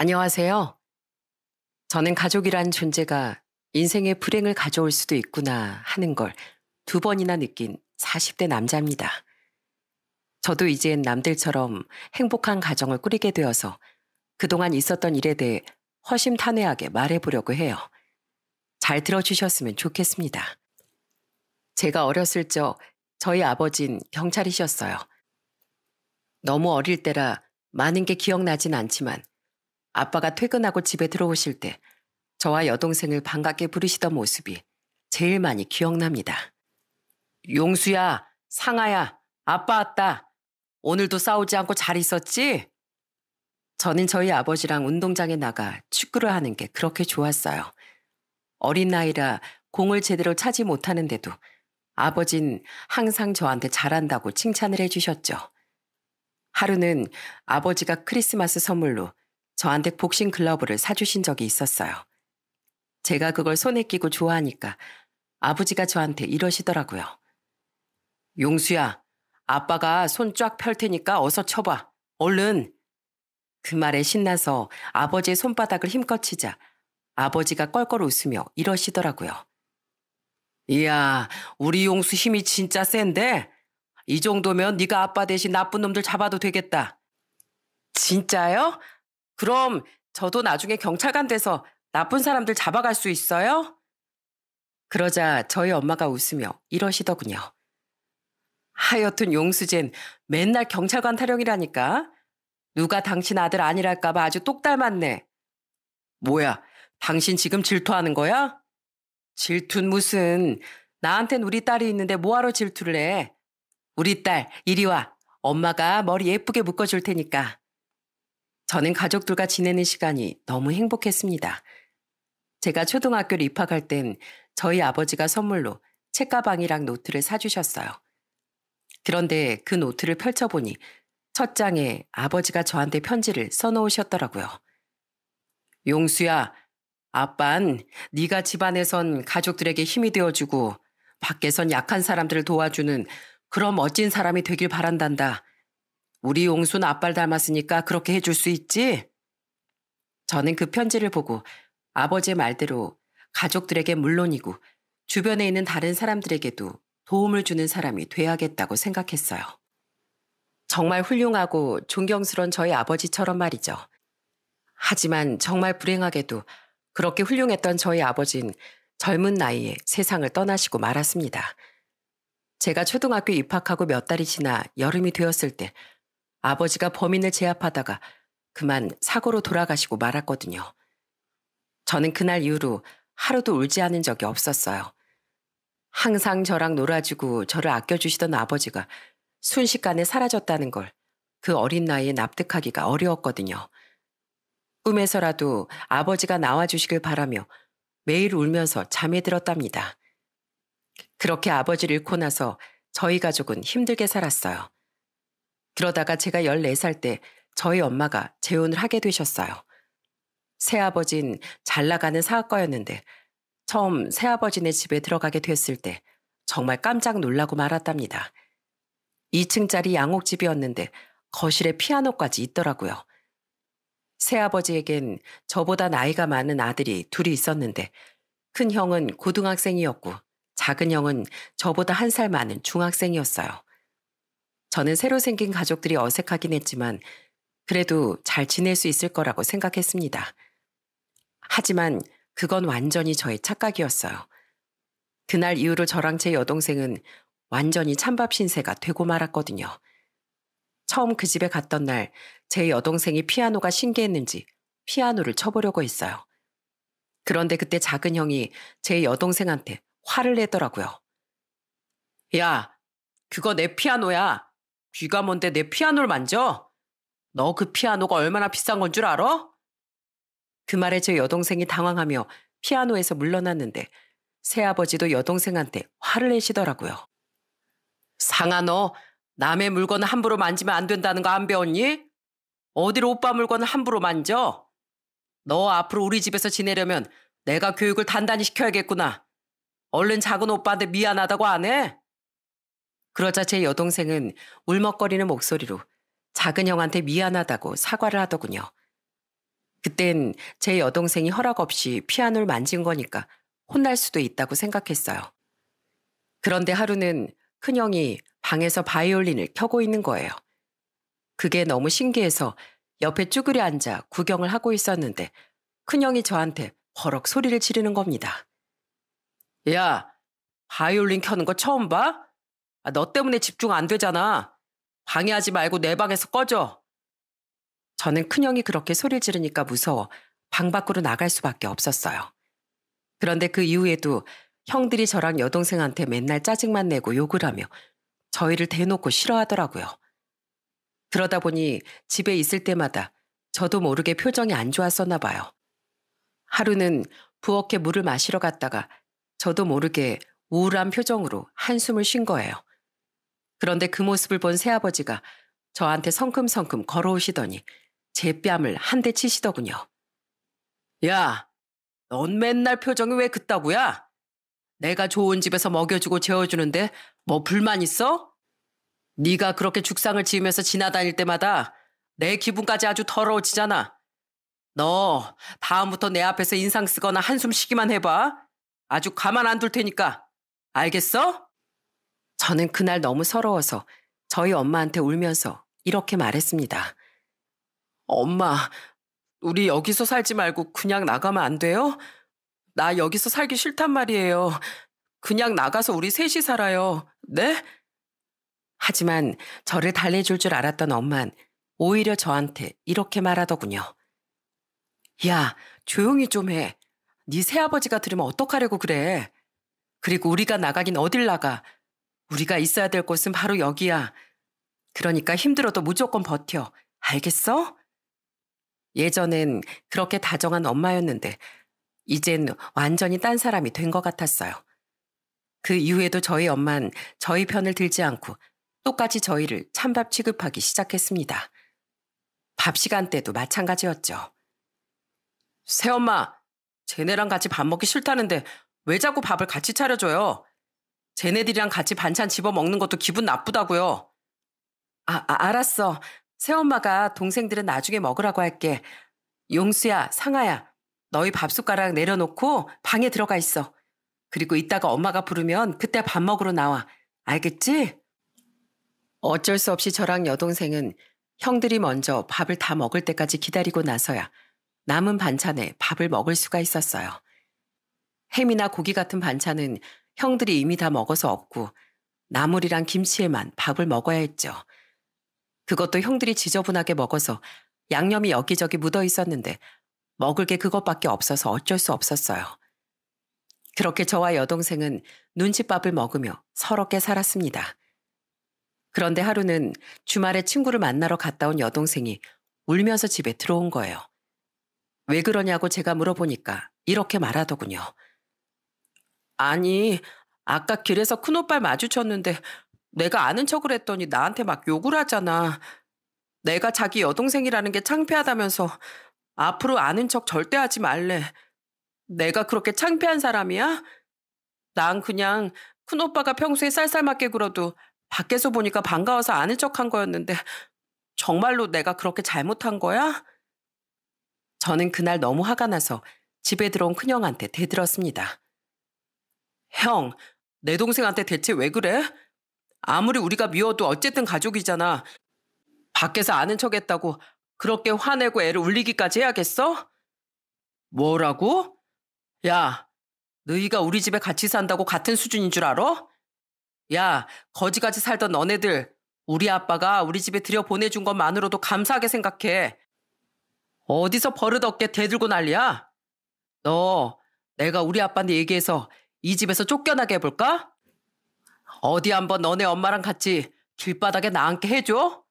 안녕하세요. 저는 가족이란 존재가 인생의 불행을 가져올 수도 있구나 하는 걸 두 번이나 느낀 40대 남자입니다. 저도 이젠 남들처럼 행복한 가정을 꾸리게 되어서 그동안 있었던 일에 대해 허심탄회하게 말해보려고 해요. 잘 들어주셨으면 좋겠습니다. 제가 어렸을 적 저희 아버진 경찰이셨어요. 너무 어릴 때라 많은 게 기억나진 않지만 아빠가 퇴근하고 집에 들어오실 때 저와 여동생을 반갑게 부르시던 모습이 제일 많이 기억납니다. 용수야, 상아야, 아빠 왔다. 오늘도 싸우지 않고 잘 있었지? 저는 저희 아버지랑 운동장에 나가 축구를 하는 게 그렇게 좋았어요. 어린 나이라 공을 제대로 차지 못하는데도 아버진 항상 저한테 잘한다고 칭찬을 해주셨죠. 하루는 아버지가 크리스마스 선물로 저한테 복싱 글러브를 사주신 적이 있었어요. 제가 그걸 손에 끼고 좋아하니까 아버지가 저한테 이러시더라고요. 용수야, 아빠가 손 쫙 펼 테니까 어서 쳐봐. 얼른. 그 말에 신나서 아버지의 손바닥을 힘껏 치자 아버지가 껄껄 웃으며 이러시더라고요. 이야, 우리 용수 힘이 진짜 센데? 이 정도면 네가 아빠 대신 나쁜 놈들 잡아도 되겠다. 진짜요? 그럼 저도 나중에 경찰관 돼서 나쁜 사람들 잡아갈 수 있어요? 그러자 저희 엄마가 웃으며 이러시더군요. 하여튼 용수진 맨날 경찰관 타령이라니까. 누가 당신 아들 아니랄까봐 아주 똑 닮았네. 뭐야, 당신 지금 질투하는 거야? 질투는 무슨. 나한텐 우리 딸이 있는데 뭐하러 질투를 해. 우리 딸, 이리 와. 엄마가 머리 예쁘게 묶어줄 테니까. 저는 가족들과 지내는 시간이 너무 행복했습니다. 제가 초등학교를 입학할 땐 저희 아버지가 선물로 책가방이랑 노트를 사주셨어요. 그런데 그 노트를 펼쳐보니 첫 장에 아버지가 저한테 편지를 써놓으셨더라고요. 용수야, 아빤 네가 집안에선 가족들에게 힘이 되어주고 밖에선 약한 사람들을 도와주는 그런 멋진 사람이 되길 바란단다. 우리 용순 아빠를 닮았으니까 그렇게 해줄 수 있지? 저는 그 편지를 보고 아버지의 말대로 가족들에게 물론이고 주변에 있는 다른 사람들에게도 도움을 주는 사람이 돼야겠다고 생각했어요. 정말 훌륭하고 존경스러운 저희 아버지처럼 말이죠. 하지만 정말 불행하게도 그렇게 훌륭했던 저희 아버진 지 젊은 나이에 세상을 떠나시고 말았습니다. 제가 초등학교 입학하고 몇 달이 지나 여름이 되었을 때 아버지가 범인을 제압하다가 그만 사고로 돌아가시고 말았거든요. 저는 그날 이후로 하루도 울지 않은 적이 없었어요. 항상 저랑 놀아주고 저를 아껴주시던 아버지가 순식간에 사라졌다는 걸 그 어린 나이에 납득하기가 어려웠거든요. 꿈에서라도 아버지가 나와주시길 바라며 매일 울면서 잠에 들었답니다. 그렇게 아버지를 잃고 나서 저희 가족은 힘들게 살았어요. 그러다가 제가 14살 때 저희 엄마가 재혼을 하게 되셨어요. 새아버진 잘 나가는 사학과였는데 처음 새아버지네 집에 들어가게 됐을 때 정말 깜짝 놀라고 말았답니다. 2층짜리 양옥집이었는데 거실에 피아노까지 있더라고요. 새아버지에겐 저보다 나이가 많은 아들이 둘이 있었는데 큰 형은 고등학생이었고 작은 형은 저보다 한 살 많은 중학생이었어요. 저는 새로 생긴 가족들이 어색하긴 했지만 그래도 잘 지낼 수 있을 거라고 생각했습니다. 하지만 그건 완전히 저의 착각이었어요. 그날 이후로 저랑 제 여동생은 완전히 찬밥 신세가 되고 말았거든요. 처음 그 집에 갔던 날 제 여동생이 피아노가 신기했는지 피아노를 쳐보려고 했어요. 그런데 그때 작은 형이 제 여동생한테 화를 내더라고요. 야, 그거 내 피아노야. 귀가 뭔데 내 피아노를 만져? 너 그 피아노가 얼마나 비싼 건 줄 알아? 그 말에 제 여동생이 당황하며 피아노에서 물러났는데 새아버지도 여동생한테 화를 내시더라고요. 상아 너 남의 물건 함부로 만지면 안 된다는 거 안 배웠니? 어디로 오빠 물건을 함부로 만져? 너 앞으로 우리 집에서 지내려면 내가 교육을 단단히 시켜야겠구나. 얼른 작은 오빠한테 미안하다고 안 해? 그러자 제 여동생은 울먹거리는 목소리로 작은 형한테 미안하다고 사과를 하더군요. 그땐 제 여동생이 허락 없이 피아노를 만진 거니까 혼날 수도 있다고 생각했어요. 그런데 하루는 큰형이 방에서 바이올린을 켜고 있는 거예요. 그게 너무 신기해서 옆에 쭈그려 앉아 구경을 하고 있었는데 큰형이 저한테 버럭 소리를 지르는 겁니다. 야, 바이올린 켜는 거 처음 봐? 아, 너 때문에 집중 안 되잖아. 방해하지 말고 내 방에서 꺼져. 저는 큰형이 그렇게 소리를 지르니까 무서워 방 밖으로 나갈 수밖에 없었어요. 그런데 그 이후에도 형들이 저랑 여동생한테 맨날 짜증만 내고 욕을 하며 저희를 대놓고 싫어하더라고요. 그러다 보니 집에 있을 때마다 저도 모르게 표정이 안 좋았었나 봐요. 하루는 부엌에 물을 마시러 갔다가 저도 모르게 우울한 표정으로 한숨을 쉰 거예요. 그런데 그 모습을 본 새아버지가 저한테 성큼성큼 걸어오시더니 제 뺨을 한 대 치시더군요. 야, 넌 맨날 표정이 왜 그따구야? 내가 좋은 집에서 먹여주고 재워주는데 뭐 불만 있어? 네가 그렇게 죽상을 지으면서 지나다닐 때마다 내 기분까지 아주 더러워지잖아. 너 다음부터 내 앞에서 인상 쓰거나 한숨 쉬기만 해봐. 아주 가만 안 둘 테니까. 알겠어? 저는 그날 너무 서러워서 저희 엄마한테 울면서 이렇게 말했습니다. 엄마, 우리 여기서 살지 말고 그냥 나가면 안 돼요? 나 여기서 살기 싫단 말이에요. 그냥 나가서 우리 셋이 살아요. 네? 하지만 저를 달래줄 줄 알았던 엄만 오히려 저한테 이렇게 말하더군요. 야, 조용히 좀 해. 네 새아버지가 들으면 어떡하려고 그래. 그리고 우리가 나가긴 어딜 나가. 우리가 있어야 될 곳은 바로 여기야. 그러니까 힘들어도 무조건 버텨. 알겠어? 예전엔 그렇게 다정한 엄마였는데 이젠 완전히 딴 사람이 된 것 같았어요. 그 이후에도 저희 엄만 저희 편을 들지 않고 똑같이 저희를 찬밥 취급하기 시작했습니다. 밥 시간 때도 마찬가지였죠. 새엄마, 쟤네랑 같이 밥 먹기 싫다는데 왜 자꾸 밥을 같이 차려줘요? 쟤네들이랑 같이 반찬 집어 먹는 것도 기분 나쁘다고요. 아, 아, 알았어. 새엄마가 동생들은 나중에 먹으라고 할게. 용수야, 상아야, 너희 밥숟가락 내려놓고 방에 들어가 있어. 그리고 이따가 엄마가 부르면 그때 밥 먹으러 나와. 알겠지? 어쩔 수 없이 저랑 여동생은 형들이 먼저 밥을 다 먹을 때까지 기다리고 나서야 남은 반찬에 밥을 먹을 수가 있었어요. 햄이나 고기 같은 반찬은 형들이 이미 다 먹어서 없고 나물이랑 김치에만 밥을 먹어야 했죠. 그것도 형들이 지저분하게 먹어서 양념이 여기저기 묻어 있었는데 먹을 게 그것밖에 없어서 어쩔 수 없었어요. 그렇게 저와 여동생은 눈칫밥을 먹으며 서럽게 살았습니다. 그런데 하루는 주말에 친구를 만나러 갔다 온 여동생이 울면서 집에 들어온 거예요. 왜 그러냐고 제가 물어보니까 이렇게 말하더군요. 아니, 아까 길에서 큰 오빠를 마주쳤는데 내가 아는 척을 했더니 나한테 막 욕을 하잖아. 내가 자기 여동생이라는 게 창피하다면서 앞으로 아는 척 절대 하지 말래. 내가 그렇게 창피한 사람이야? 난 그냥 큰 오빠가 평소에 쌀쌀맞게 굴어도 밖에서 보니까 반가워서 아는 척한 거였는데 정말로 내가 그렇게 잘못한 거야? 저는 그날 너무 화가 나서 집에 들어온 큰형한테 대들었습니다. 형, 내 동생한테 대체 왜 그래? 아무리 우리가 미워도 어쨌든 가족이잖아. 밖에서 아는 척 했다고 그렇게 화내고 애를 울리기까지 해야겠어? 뭐라고? 야, 너희가 우리 집에 같이 산다고 같은 수준인 줄 알아? 야, 거지같이 살던 너네들, 우리 아빠가 우리 집에 들여 보내준 것만으로도 감사하게 생각해. 어디서 버릇없게 대들고 난리야? 너, 내가 우리 아빠한테 얘기해서 이 집에서 쫓겨나게 해볼까? 어디 한번 너네 엄마랑 같이 길바닥에 나앉게 해줘?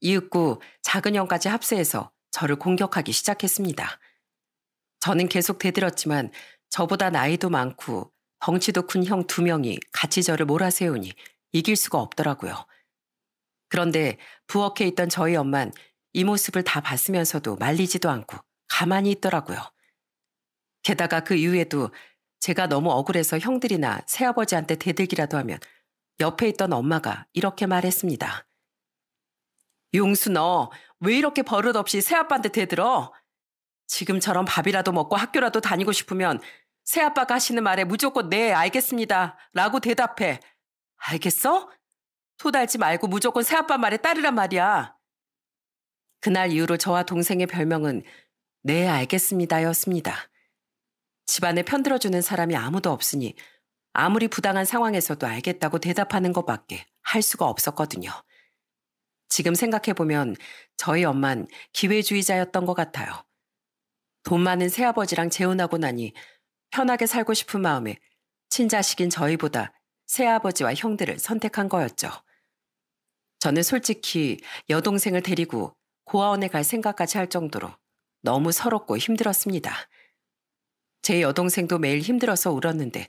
이윽고 작은 형까지 합세해서 저를 공격하기 시작했습니다. 저는 계속 대들었지만 저보다 나이도 많고 덩치도 큰 형 두 명이 같이 저를 몰아세우니 이길 수가 없더라고요. 그런데 부엌에 있던 저희 엄만 이 모습을 다 봤으면서도 말리지도 않고 가만히 있더라고요. 게다가 그 이후에도 제가 너무 억울해서 형들이나 새아버지한테 대들기라도 하면 옆에 있던 엄마가 이렇게 말했습니다. 용수 너 왜 이렇게 버릇없이 새아빠한테 대들어? 지금처럼 밥이라도 먹고 학교라도 다니고 싶으면 새아빠가 하시는 말에 무조건 네 알겠습니다 라고 대답해. 알겠어? 토달지 말고 무조건 새아빠 말에 따르란 말이야. 그날 이후로 저와 동생의 별명은 네 알겠습니다였습니다. 집안에 편들어주는 사람이 아무도 없으니 아무리 부당한 상황에서도 알겠다고 대답하는 것밖에 할 수가 없었거든요. 지금 생각해보면 저희 엄만 기회주의자였던 것 같아요. 돈 많은 새아버지랑 재혼하고 나니 편하게 살고 싶은 마음에 친자식인 저희보다 새아버지와 형들을 선택한 거였죠. 저는 솔직히 여동생을 데리고 고아원에 갈 생각까지 할 정도로 너무 서럽고 힘들었습니다. 제 여동생도 매일 힘들어서 울었는데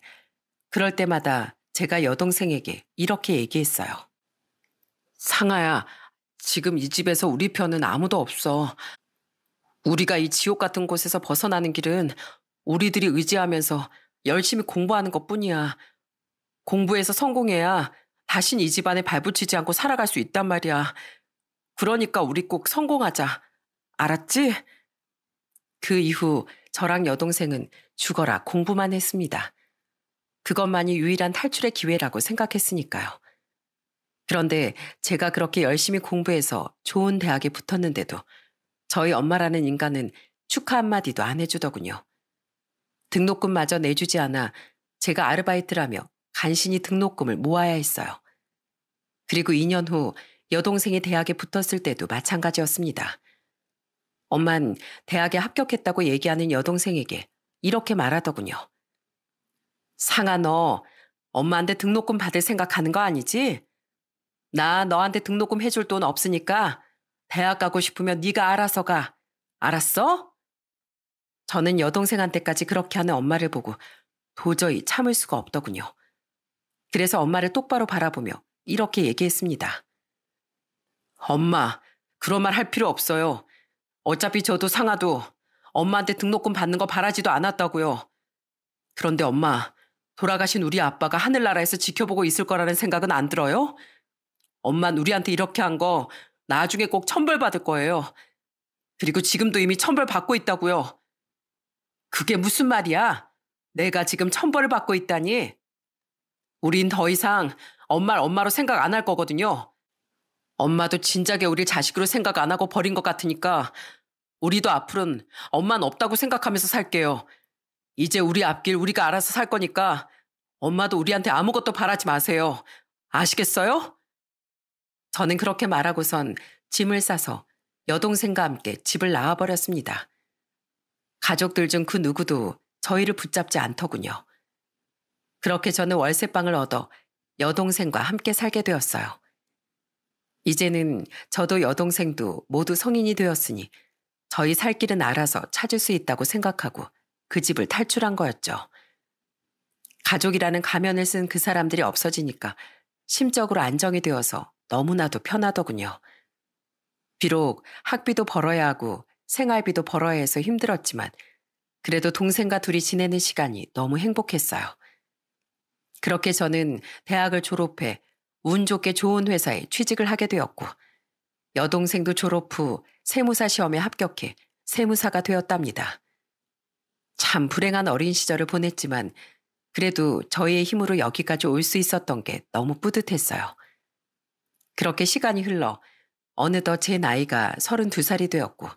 그럴 때마다 제가 여동생에게 이렇게 얘기했어요. 상아야, 지금 이 집에서 우리 편은 아무도 없어. 우리가 이 지옥 같은 곳에서 벗어나는 길은 우리들이 의지하면서 열심히 공부하는 것 뿐이야. 공부해서 성공해야 다신 이 집안에 발붙이지 않고 살아갈 수 있단 말이야. 그러니까 우리 꼭 성공하자. 알았지? 그 이후 저랑 여동생은 죽어라 공부만 했습니다. 그것만이 유일한 탈출의 기회라고 생각했으니까요. 그런데 제가 그렇게 열심히 공부해서 좋은 대학에 붙었는데도 저희 엄마라는 인간은 축하 한마디도 안 해주더군요. 등록금마저 내주지 않아 제가 아르바이트라며 간신히 등록금을 모아야 했어요. 그리고 2년 후 여동생이 대학에 붙었을 때도 마찬가지였습니다. 엄만 대학에 합격했다고 얘기하는 여동생에게 이렇게 말하더군요. 상아 너 엄마한테 등록금 받을 생각하는 거 아니지? 나 너한테 등록금 해줄 돈 없으니까 대학 가고 싶으면 네가 알아서 가. 알았어? 저는 여동생한테까지 그렇게 하는 엄마를 보고 도저히 참을 수가 없더군요. 그래서 엄마를 똑바로 바라보며 이렇게 얘기했습니다. 엄마, 그런 말 할 필요 없어요. 어차피 저도 상아도 엄마한테 등록금 받는 거 바라지도 않았다고요. 그런데 엄마, 돌아가신 우리 아빠가 하늘나라에서 지켜보고 있을 거라는 생각은 안 들어요? 엄만 우리한테 이렇게 한 거 나중에 꼭 천벌 받을 거예요. 그리고 지금도 이미 천벌 받고 있다고요. 그게 무슨 말이야? 내가 지금 천벌을 받고 있다니. 우린 더 이상 엄마를 엄마로 생각 안 할 거거든요. 엄마도 진작에 우리 자식으로 생각 안 하고 버린 것 같으니까 우리도 앞으로는 엄만 없다고 생각하면서 살게요. 이제 우리 앞길 우리가 알아서 살 거니까 엄마도 우리한테 아무것도 바라지 마세요. 아시겠어요? 저는 그렇게 말하고선 짐을 싸서 여동생과 함께 집을 나와버렸습니다. 가족들 중 그 누구도 저희를 붙잡지 않더군요. 그렇게 저는 월세방을 얻어 여동생과 함께 살게 되었어요. 이제는 저도 여동생도 모두 성인이 되었으니 저희 살 길은 알아서 찾을 수 있다고 생각하고 그 집을 탈출한 거였죠. 가족이라는 가면을 쓴 그 사람들이 없어지니까 심적으로 안정이 되어서 너무나도 편하더군요. 비록 학비도 벌어야 하고 생활비도 벌어야 해서 힘들었지만 그래도 동생과 둘이 지내는 시간이 너무 행복했어요. 그렇게 저는 대학을 졸업해 운 좋게 좋은 회사에 취직을 하게 되었고 여동생도 졸업 후 세무사 시험에 합격해 세무사가 되었답니다. 참 불행한 어린 시절을 보냈지만 그래도 저희의 힘으로 여기까지 올 수 있었던 게 너무 뿌듯했어요. 그렇게 시간이 흘러 어느덧 제 나이가 32살이 되었고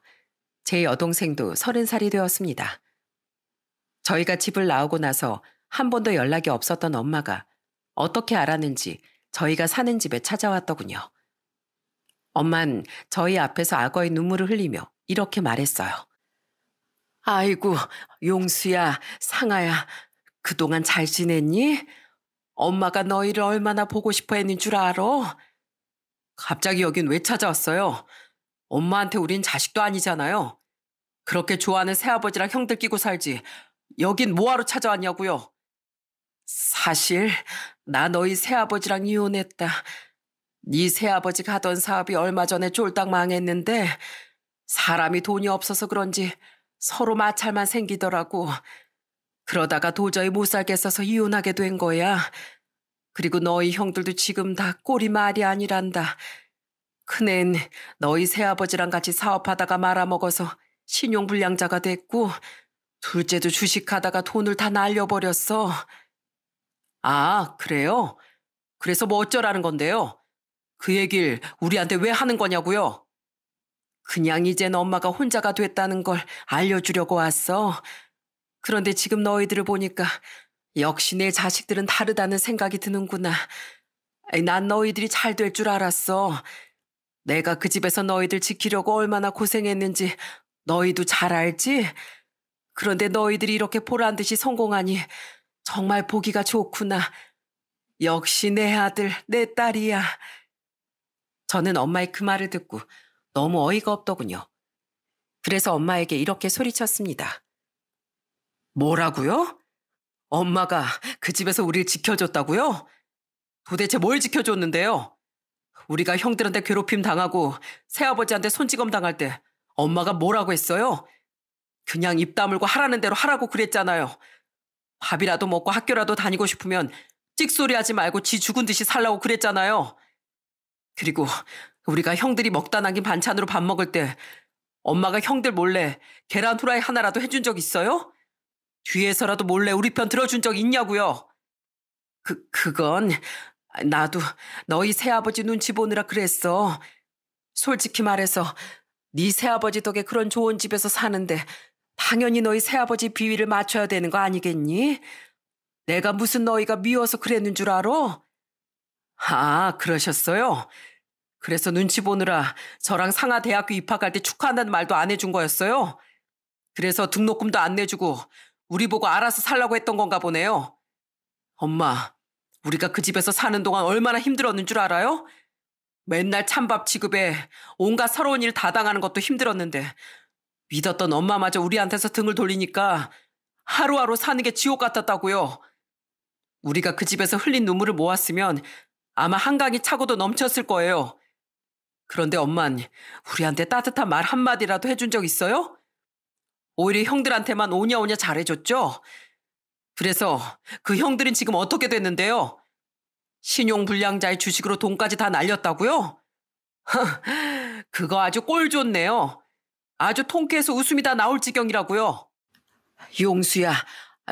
제 여동생도 30살이 되었습니다. 저희가 집을 나오고 나서 한 번도 연락이 없었던 엄마가 어떻게 알았는지 저희가 사는 집에 찾아왔더군요. 엄만 저희 앞에서 악어의 눈물을 흘리며 이렇게 말했어요. 아이고, 용수야, 상아야, 그동안 잘 지냈니? 엄마가 너희를 얼마나 보고 싶어 했는 줄 알아? 갑자기 여긴 왜 찾아왔어요? 엄마한테 우린 자식도 아니잖아요. 그렇게 좋아하는 새아버지랑 형들 끼고 살지. 여긴 뭐하러 찾아왔냐고요? 사실 나 너희 새아버지랑 이혼했다. 네 새아버지가 하던 사업이 얼마 전에 쫄딱 망했는데 사람이 돈이 없어서 그런지 서로 마찰만 생기더라고. 그러다가 도저히 못 살겠어서 이혼하게 된 거야. 그리고 너희 형들도 지금 다 꼴이 말이 아니란다. 큰애는 너희 새아버지랑 같이 사업하다가 말아먹어서 신용불량자가 됐고 둘째도 주식하다가 돈을 다 날려버렸어. 아, 그래요? 그래서 뭐 어쩌라는 건데요? 그 얘길 우리한테 왜 하는 거냐고요? 그냥 이젠 엄마가 혼자가 됐다는 걸 알려주려고 왔어. 그런데 지금 너희들을 보니까 역시 내 자식들은 다르다는 생각이 드는구나. 난 너희들이 잘 될 줄 알았어. 내가 그 집에서 너희들 지키려고 얼마나 고생했는지 너희도 잘 알지? 그런데 너희들이 이렇게 보란 듯이 성공하니 정말 보기가 좋구나. 역시 내 아들, 내 딸이야. 저는 엄마의 그 말을 듣고 너무 어이가 없더군요. 그래서 엄마에게 이렇게 소리쳤습니다. 뭐라고요? 엄마가 그 집에서 우리를 지켜줬다고요? 도대체 뭘 지켜줬는데요? 우리가 형들한테 괴롭힘 당하고 새아버지한테 손찌검 당할 때 엄마가 뭐라고 했어요? 그냥 입 다물고 하라는 대로 하라고 그랬잖아요. 밥이라도 먹고 학교라도 다니고 싶으면 찍소리 하지 말고 지 죽은 듯이 살라고 그랬잖아요. 그리고 우리가 형들이 먹다 남긴 반찬으로 밥 먹을 때 엄마가 형들 몰래 계란 후라이 하나라도 해준 적 있어요? 뒤에서라도 몰래 우리 편 들어준 적 있냐고요? 그, 그건 나도 너희 새아버지 눈치 보느라 그랬어. 솔직히 말해서 네 새아버지 덕에 그런 좋은 집에서 사는데 당연히 너희 새아버지 비위를 맞춰야 되는 거 아니겠니? 내가 무슨 너희가 미워서 그랬는 줄 알아? 아, 그러셨어요? 그래서 눈치 보느라 저랑 상하 대학교 입학할 때 축하한다는 말도 안 해준 거였어요? 그래서 등록금도 안 내주고 우리 보고 알아서 살라고 했던 건가 보네요. 엄마, 우리가 그 집에서 사는 동안 얼마나 힘들었는 줄 알아요? 맨날 찬밥 취급에 온갖 서러운 일 다 당하는 것도 힘들었는데 믿었던 엄마마저 우리한테서 등을 돌리니까 하루하루 사는 게 지옥 같았다고요. 우리가 그 집에서 흘린 눈물을 모았으면 아마 한강이 차고도 넘쳤을 거예요. 그런데 엄만 우리한테 따뜻한 말 한마디라도 해준 적 있어요? 오히려 형들한테만 오냐오냐 잘해줬죠? 그래서 그 형들은 지금 어떻게 됐는데요? 신용불량자의 주식으로 돈까지 다 날렸다고요? 그거 아주 꼴 좋네요. 아주 통쾌해서 웃음이 다 나올 지경이라고요. 용수야,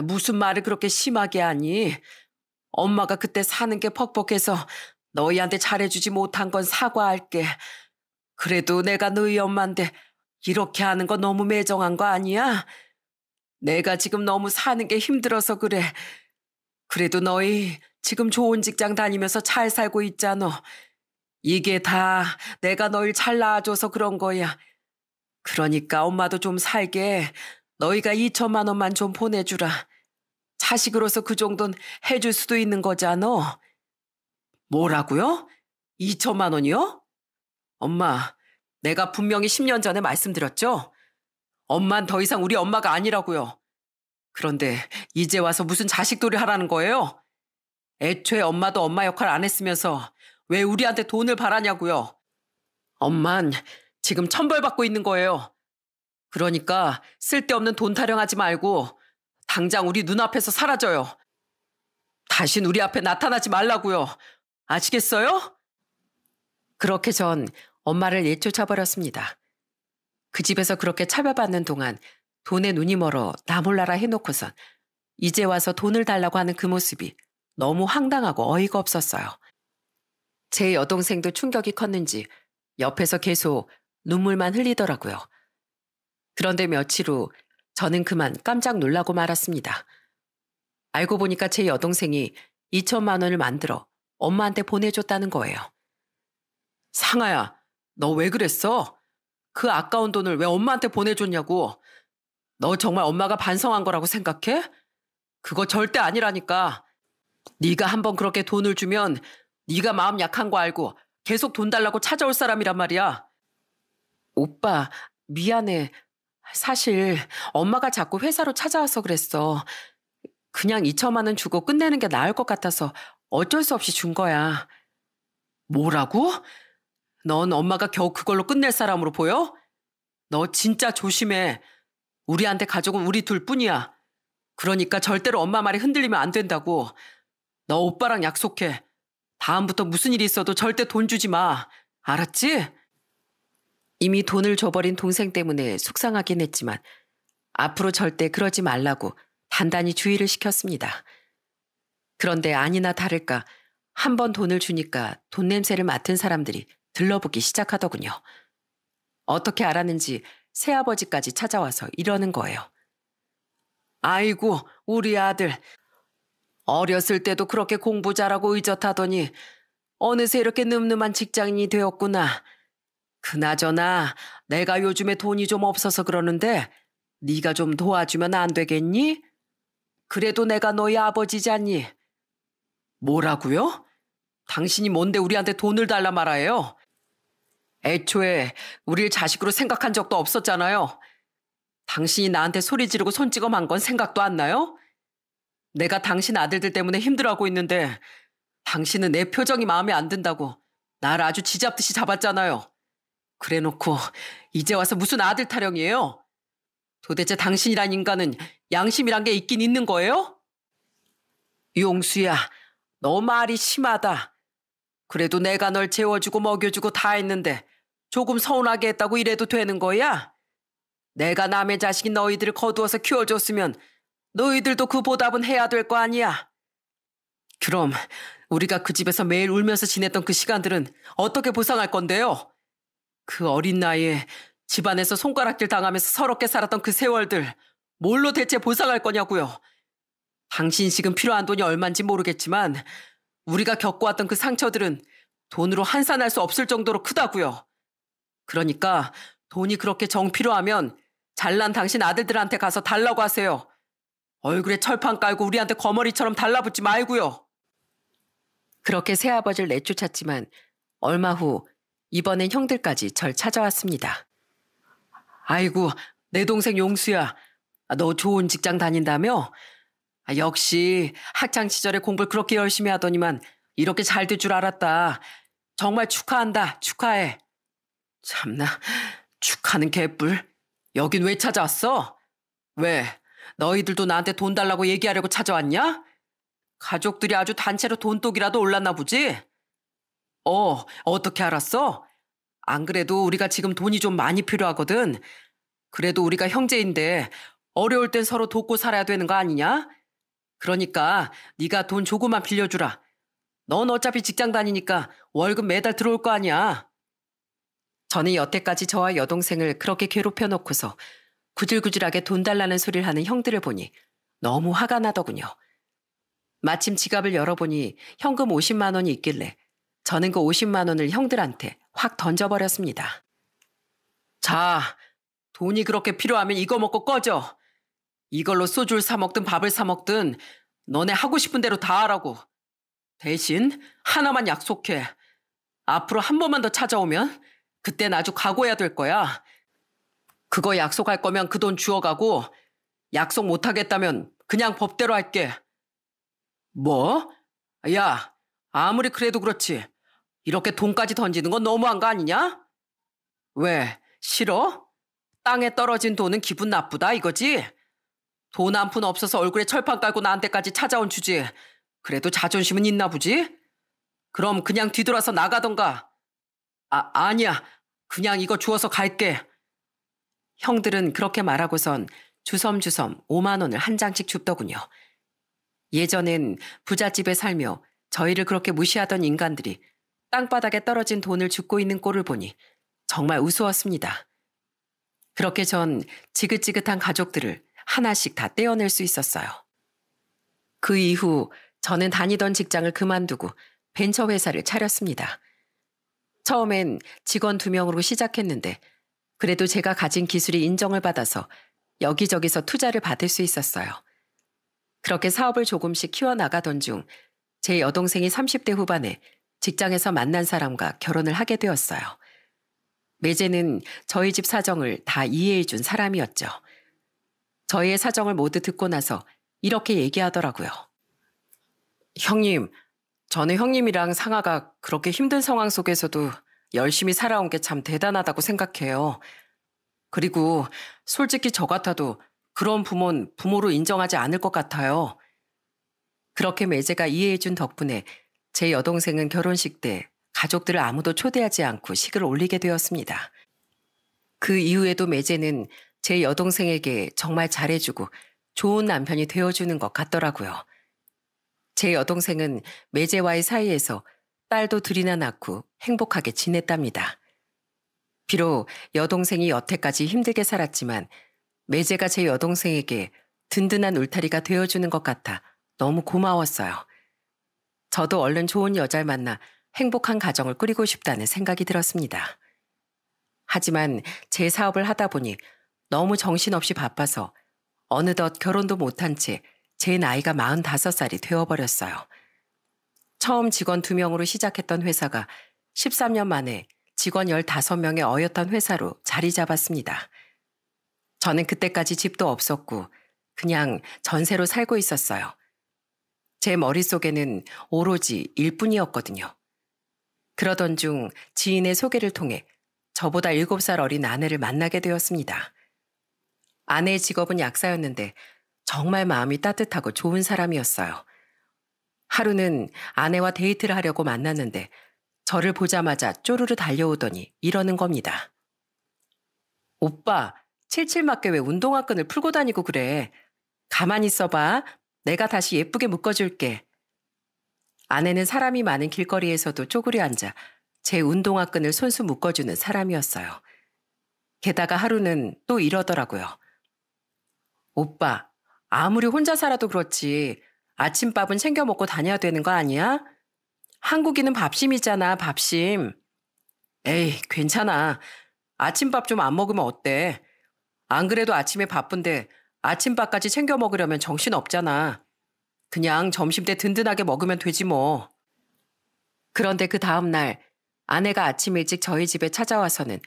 무슨 말을 그렇게 심하게 하니? 엄마가 그때 사는 게 퍽퍽해서 너희한테 잘해주지 못한 건 사과할게. 그래도 내가 너희 엄마인데 이렇게 하는 거 너무 매정한 거 아니야? 내가 지금 너무 사는 게 힘들어서 그래. 그래도 너희 지금 좋은 직장 다니면서 잘 살고 있잖아. 이게 다 내가 너희 잘 낳아줘서 그런 거야. 그러니까 엄마도 좀 살게. 너희가 2천만 원만 좀 보내주라. 자식으로서 그 정도는 해줄 수도 있는 거잖아. 뭐라고요? 2천만 원이요? 엄마, 내가 분명히 10년 전에 말씀드렸죠? 엄만 더 이상 우리 엄마가 아니라고요. 그런데 이제 와서 무슨 자식돌이 하라는 거예요? 애초에 엄마도 엄마 역할 안 했으면서 왜 우리한테 돈을 바라냐고요. 엄만 지금 천벌받고 있는 거예요. 그러니까 쓸데없는 돈 타령하지 말고 당장 우리 눈앞에서 사라져요. 다신 우리 앞에 나타나지 말라고요. 아시겠어요? 그렇게 전 엄마를 예쫓아버렸습니다. 그 집에서 그렇게 차별받는 동안 돈에 눈이 멀어 나 몰라라 해놓고선 이제 와서 돈을 달라고 하는 그 모습이 너무 황당하고 어이가 없었어요. 제 여동생도 충격이 컸는지 옆에서 계속 눈물만 흘리더라고요. 그런데 며칠 후 저는 그만 깜짝 놀라고 말았습니다. 알고 보니까 제 여동생이 2천만 원을 만들어 엄마한테 보내줬다는 거예요. 상아야, 너 왜 그랬어? 그 아까운 돈을 왜 엄마한테 보내줬냐고. 너 정말 엄마가 반성한 거라고 생각해? 그거 절대 아니라니까. 네가 한번 그렇게 돈을 주면 네가 마음 약한 거 알고 계속 돈 달라고 찾아올 사람이란 말이야. 오빠, 미안해. 사실 엄마가 자꾸 회사로 찾아와서 그랬어. 그냥 2천만 원 주고 끝내는 게 나을 것 같아서 어쩔 수 없이 준 거야. 뭐라고? 넌 엄마가 겨우 그걸로 끝낼 사람으로 보여? 너 진짜 조심해. 우리한테 가족은 우리 둘뿐이야. 그러니까 절대로 엄마 말이 흔들리면 안 된다고. 너 오빠랑 약속해. 다음부터 무슨 일이 있어도 절대 돈 주지 마. 알았지? 이미 돈을 줘버린 동생 때문에 속상하긴 했지만 앞으로 절대 그러지 말라고 단단히 주의를 시켰습니다. 그런데 아니나 다를까 한 번 돈을 주니까 돈 냄새를 맡은 사람들이 들러붙기 시작하더군요. 어떻게 알았는지 새아버지까지 찾아와서 이러는 거예요. 아이고, 우리 아들. 어렸을 때도 그렇게 공부 잘하고 의젓하더니 어느새 이렇게 늠름한 직장인이 되었구나. 그나저나 내가 요즘에 돈이 좀 없어서 그러는데 네가 좀 도와주면 안 되겠니? 그래도 내가 너희 아버지잖니. 뭐라고요? 당신이 뭔데 우리한테 돈을 달라 말아요? 애초에 우리를 자식으로 생각한 적도 없었잖아요. 당신이 나한테 소리 지르고 손찌검한 건 생각도 안 나요? 내가 당신 아들들 때문에 힘들어하고 있는데 당신은 내 표정이 마음에 안 든다고 나를 아주 지잡듯이 잡았잖아요. 그래놓고 이제 와서 무슨 아들 타령이에요? 도대체 당신이란 인간은 양심이란 게 있긴 있는 거예요? 용수야, 너 말이 심하다. 그래도 내가 널 재워주고 먹여주고 다 했는데 조금 서운하게 했다고 이래도 되는 거야? 내가 남의 자식인 너희들을 거두어서 키워줬으면 너희들도 그 보답은 해야 될 거 아니야. 그럼 우리가 그 집에서 매일 울면서 지냈던 그 시간들은 어떻게 보상할 건데요? 그 어린 나이에 집안에서 손가락질 당하면서 서럽게 살았던 그 세월들 뭘로 대체 보상할 거냐고요. 당신 지금 필요한 돈이 얼만지 모르겠지만 우리가 겪어왔던 그 상처들은 돈으로 환산할 수 없을 정도로 크다고요. 그러니까 돈이 그렇게 정 필요하면 잘난 당신 아들들한테 가서 달라고 하세요. 얼굴에 철판 깔고 우리한테 거머리처럼 달라붙지 말고요. 그렇게 새아버지를 내쫓았지만 얼마 후 이번엔 형들까지 절 찾아왔습니다. 아이고, 내 동생 용수야. 아, 너 좋은 직장 다닌다며? 아, 역시 학창 시절에 공부를 그렇게 열심히 하더니만 이렇게 잘 될 줄 알았다. 정말 축하한다. 축하해. 참나, 축하는 개뿔. 여긴 왜 찾아왔어? 왜? 너희들도 나한테 돈 달라고 얘기하려고 찾아왔냐? 가족들이 아주 단체로 돈독이라도 올랐나 보지? 어, 어떻게 알았어? 안 그래도 우리가 지금 돈이 좀 많이 필요하거든. 그래도 우리가 형제인데 어려울 땐 서로 돕고 살아야 되는 거 아니냐? 그러니까 네가 돈 조금만 빌려주라. 넌 어차피 직장 다니니까 월급 매달 들어올 거 아니야. 저는 여태까지 저와 여동생을 그렇게 괴롭혀 놓고서 구질구질하게 돈 달라는 소리를 하는 형들을 보니 너무 화가 나더군요. 마침 지갑을 열어보니 현금 50만 원이 있길래 저는 그 50만 원을 형들한테 확 던져버렸습니다. 자, 돈이 그렇게 필요하면 이거 먹고 꺼져. 이걸로 소주를 사 먹든 밥을 사 먹든 너네 하고 싶은 대로 다 하라고. 대신 하나만 약속해. 앞으로 한 번만 더 찾아오면 그땐 아주 각오해야 될 거야. 그거 약속할 거면 그 돈주어가고 약속 못 하겠다면 그냥 법대로 할게. 뭐? 야, 아무리 그래도 그렇지. 이렇게 돈까지 던지는 건 너무한 거 아니냐? 왜? 싫어? 땅에 떨어진 돈은 기분 나쁘다 이거지? 돈 한 푼 없어서 얼굴에 철판 깔고 나한테까지 찾아온 주지. 그래도 자존심은 있나 보지? 그럼 그냥 뒤돌아서 나가던가. 아, 아니야. 그냥 이거 주워서 갈게. 형들은 그렇게 말하고선 주섬주섬 5만 원을 한 장씩 줍더군요. 예전엔 부잣집에 살며 저희를 그렇게 무시하던 인간들이 땅바닥에 떨어진 돈을 줍고 있는 꼴을 보니 정말 우스웠습니다. 그렇게 전 지긋지긋한 가족들을 하나씩 다 떼어낼 수 있었어요. 그 이후 저는 다니던 직장을 그만두고 벤처 회사를 차렸습니다. 처음엔 직원 두 명으로 시작했는데 그래도 제가 가진 기술이 인정을 받아서 여기저기서 투자를 받을 수 있었어요. 그렇게 사업을 조금씩 키워나가던 중 제 여동생이 30대 후반에 직장에서 만난 사람과 결혼을 하게 되었어요. 매제는 저희 집 사정을 다 이해해준 사람이었죠. 저희의 사정을 모두 듣고 나서 이렇게 얘기하더라고요. 형님, 저는 형님이랑 상아가 그렇게 힘든 상황 속에서도 열심히 살아온 게 참 대단하다고 생각해요. 그리고 솔직히 저 같아도 그런 부모는 부모로 인정하지 않을 것 같아요. 그렇게 매제가 이해해준 덕분에 제 여동생은 결혼식 때 가족들을 아무도 초대하지 않고 식을 올리게 되었습니다. 그 이후에도 매제는 제 여동생에게 정말 잘해주고 좋은 남편이 되어주는 것 같더라고요. 제 여동생은 매제와의 사이에서 딸도 둘이나 낳고 행복하게 지냈답니다. 비록 여동생이 여태까지 힘들게 살았지만 매제가 제 여동생에게 든든한 울타리가 되어주는 것 같아 너무 고마웠어요. 저도 얼른 좋은 여자를 만나 행복한 가정을 꾸리고 싶다는 생각이 들었습니다. 하지만 제 사업을 하다 보니 너무 정신없이 바빠서 어느덧 결혼도 못한 채 제 나이가 45살이 되어버렸어요. 처음 직원 2명으로 시작했던 회사가 13년 만에 직원 15명의 어엿한 회사로 자리 잡았습니다. 저는 그때까지 집도 없었고 그냥 전세로 살고 있었어요. 제 머릿속에는 오로지 일뿐이었거든요. 그러던 중 지인의 소개를 통해 저보다 7살 어린 아내를 만나게 되었습니다. 아내의 직업은 약사였는데 정말 마음이 따뜻하고 좋은 사람이었어요. 하루는 아내와 데이트를 하려고 만났는데 저를 보자마자 쪼르르 달려오더니 이러는 겁니다. 오빠, 칠칠 맞게 왜 운동화 끈을 풀고 다니고 그래? 가만히 있어봐. 내가 다시 예쁘게 묶어줄게. 아내는 사람이 많은 길거리에서도 쪼그려 앉아 제 운동화 끈을 손수 묶어주는 사람이었어요. 게다가 하루는 또 이러더라고요. 오빠, 아무리 혼자 살아도 그렇지 아침밥은 챙겨 먹고 다녀야 되는 거 아니야? 한국인은 밥심이잖아, 밥심. 에이, 괜찮아. 아침밥 좀 안 먹으면 어때? 안 그래도 아침에 바쁜데 아침밥까지 챙겨 먹으려면 정신 없잖아. 그냥 점심 때 든든하게 먹으면 되지 뭐. 그런데 그 다음날 아내가 아침 일찍 저희 집에 찾아와서는